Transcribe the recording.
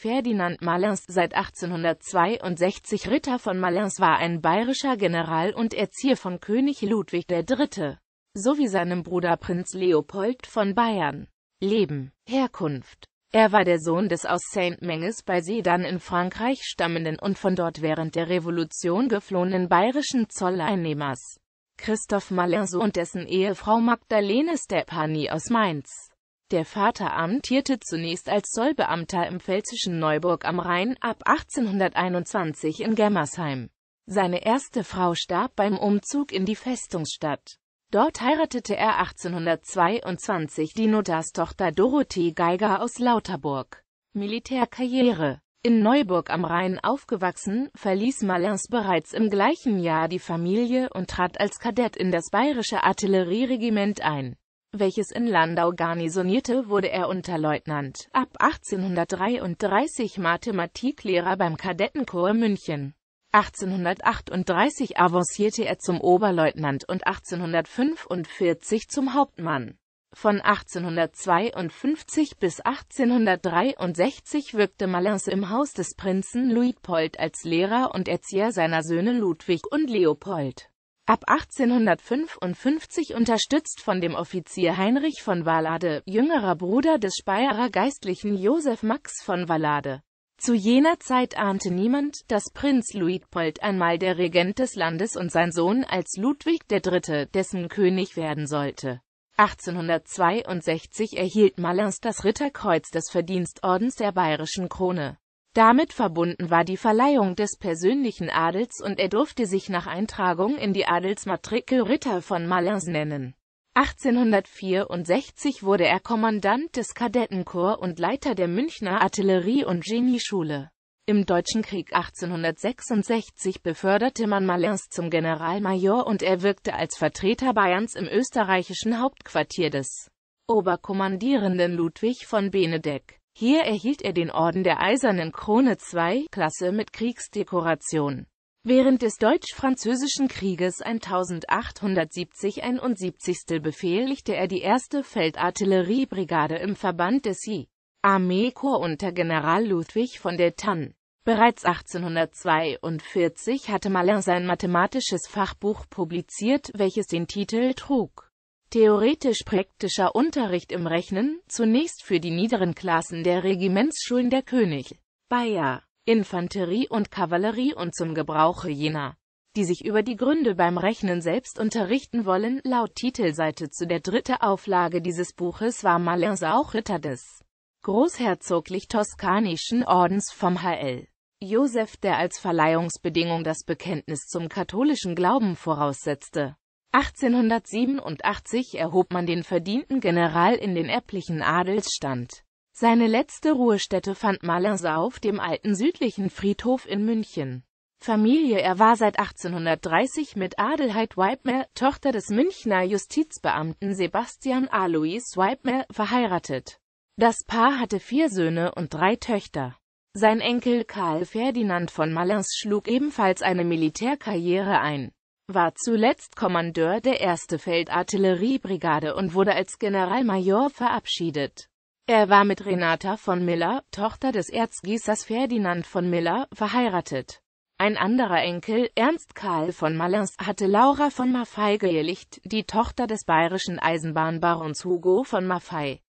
Ferdinand Malins, seit 1862 Ritter von Malins war ein bayerischer General und Erzieher von König Ludwig III., sowie seinem Bruder Prinz Leopold von Bayern. Leben, Herkunft er war der Sohn des aus Saint-Menges bei Sedan in Frankreich stammenden und von dort während der Revolution geflohenen bayerischen Zolleinnehmers Christoph Malin und dessen Ehefrau Magdalene Stepani aus Mainz. Der Vater amtierte zunächst als Zollbeamter im pfälzischen Neuburg am Rhein ab 1821 in Gemmersheim. Seine erste Frau starb beim Umzug in die Festungsstadt. Dort heiratete er 1822 die Notarstochter Dorothee Geiger aus Lauterburg. Militärkarriere In Neuburg am Rhein aufgewachsen, verließ Malins bereits im gleichen Jahr die Familie und trat als Kadett in das bayerische Artillerieregiment ein welches in Landau garnisonierte, wurde er Unterleutnant, ab 1833 Mathematiklehrer beim Kadettenchor München. 1838 avancierte er zum Oberleutnant und 1845 zum Hauptmann. Von 1852 bis 1863 wirkte Malins im Haus des Prinzen Luitpold als Lehrer und Erzieher seiner Söhne Ludwig und Leopold. Ab 1855 unterstützt von dem Offizier Heinrich von Wallade, jüngerer Bruder des Speyerer Geistlichen Josef Max von Wallade. Zu jener Zeit ahnte niemand, dass Prinz Luitpold einmal der Regent des Landes und sein Sohn als Ludwig III., dessen König werden sollte. 1862 erhielt Malins das Ritterkreuz des Verdienstordens der Bayerischen Krone. Damit verbunden war die Verleihung des persönlichen Adels und er durfte sich nach Eintragung in die Adelsmatrikel Ritter von Malins nennen. 1864 wurde er Kommandant des Kadettenkorps und Leiter der Münchner Artillerie- und Genieschule. Im Deutschen Krieg 1866 beförderte man Malins zum Generalmajor und er wirkte als Vertreter Bayerns im österreichischen Hauptquartier des Oberkommandierenden Ludwig von Benedek. Hier erhielt er den Orden der Eisernen Krone II, Klasse mit Kriegsdekoration. Während des Deutsch-Französischen Krieges 1870-71 befehligte er die erste Feldartilleriebrigade im Verband des I. Armeekorps unter General Ludwig von der Tann. Bereits 1842 hatte Malin sein mathematisches Fachbuch publiziert, welches den Titel trug Theoretisch-praktischer Unterricht im Rechnen, zunächst für die niederen Klassen der Regimentsschulen der König, Bayer, Infanterie und Kavallerie und zum Gebrauche jener, die sich über die Gründe beim Rechnen selbst unterrichten wollen. Laut Titelseite zu der dritte Auflage dieses Buches war Malins auch Ritter des Großherzoglich-Toskanischen Ordens vom HL. Josef, der als Verleihungsbedingung das Bekenntnis zum katholischen Glauben voraussetzte. 1887 erhob man den verdienten General in den erblichen Adelsstand. Seine letzte Ruhestätte fand Mallersau auf dem alten südlichen Friedhof in München. Familie Er war seit 1830 mit Adelheid Weibmer, Tochter des Münchner Justizbeamten Sebastian Alois Weibmer, verheiratet. Das Paar hatte vier Söhne und drei Töchter. Sein Enkel Karl Ferdinand von Malins schlug ebenfalls eine Militärkarriere ein war zuletzt Kommandeur der 1. Feldartilleriebrigade und wurde als Generalmajor verabschiedet. Er war mit Renata von Miller, Tochter des Erzgießers Ferdinand von Miller, verheiratet. Ein anderer Enkel, Ernst Karl von Malins, hatte Laura von Maffei gehelicht, die Tochter des bayerischen Eisenbahnbarons Hugo von Maffei.